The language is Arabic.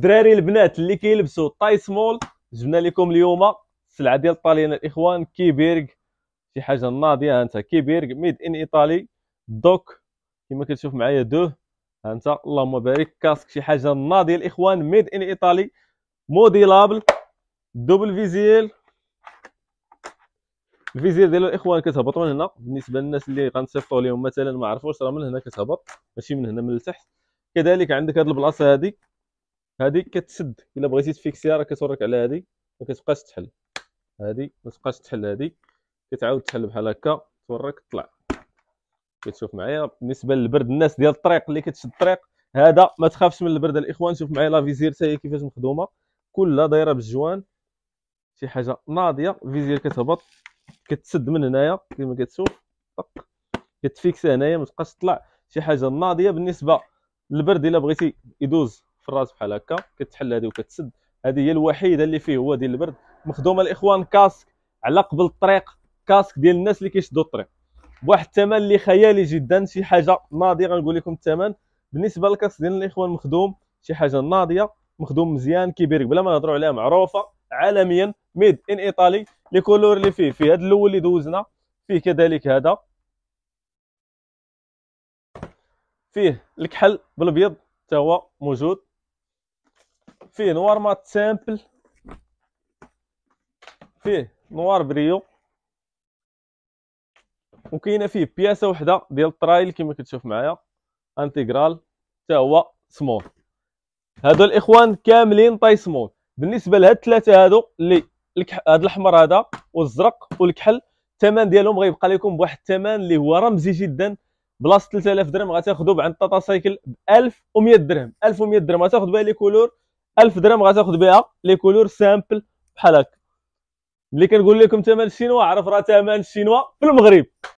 دراري البنات اللي كيلبسوا طاي سمول جبنا لكم اليوم السلعه ديال طالينا الاخوان كيبيرغ شي حاجه ناضيه انت كيبيرغ ميد ان ايطالي دوك كما كتشوف معايا دوه انت اللهم بارك كاسك شي حاجه ناضيه الاخوان ميد ان ايطالي موديلابل دوبل فيزيل الفيزيل ديالو الاخوان كتهبط من هنا بالنسبه للناس اللي غنصيفطوا لهم مثلا ما عرفوش راه من هنا كتهبط ماشي من هنا من التحت كذلك عندك هاد البلاصه هادي هذه كتسد الا بغيتي تفيكسيها راه كتورك على هذه ما كتبقاش تحل هذه ما تبقاش تحل هذه كتعاود تحل بحال هكا تورك طلع كتشوف معايا بالنسبه للبرد الناس ديال الطريق اللي كتشد الطريق هذا ما تخافش من البرد الاخوان شوف معايا لا فيزير حتى هي كيفاش مخدومه كلها دايره بالجوان شي حاجه ناضيه الفيزير كتهبط كتسد من هنايا كما كتشوف طق كتفيكس هنايا ما تبقاش تطلع شي حاجه ناضيه بالنسبه للبرد الا بغيتي يدوز في الراس بحال هكا كتحل هذه وكتسد هذه هي الوحيده اللي فيه هو ديال البرد مخدومه الاخوان كاسك على قبل الطريق كاسك ديال الناس اللي كيشدوا الطريق بواحد الثمن اللي خيالي جدا شي حاجه ناضيه غنقول لكم الثمن بالنسبه للكاسك ديال الاخوان مخدوم شي حاجه ناضيه مخدوم مزيان كبير بلا ما نهضروا عليها معروفه عالميا ميد ان ايطالي لي كولور اللي فيه فيه هذا الاول اللي دوزنا فيه كذلك هذا فيه الكحل بالابيض حتى هو موجود فيه نوار مات سامبل فيه نوار بريو وكاينه فيه بياسه وحده ديال الترايل كما كتشوف معايا انتيغرال حتى هو سمول هادو الاخوان كاملين طاي سمول بالنسبه لهاد الثلاثه هادو اللي هاد الاحمر هذا والزرق والكحل الثمن ديالهم غيبقى لكم بواحد الثمن اللي هو رمزي جدا بلاصه 3000 درهم غتاخذوا بعند طاطا سايكل ب 1100 درهم 1100 درهم غتاخذ بها لي كولور 1000 درهم غتاخذ بها لي كولور سامبل بحال هكا ملي كنقول لكم ثمن الشينوا عرف راه ثمن الشينوا في المغرب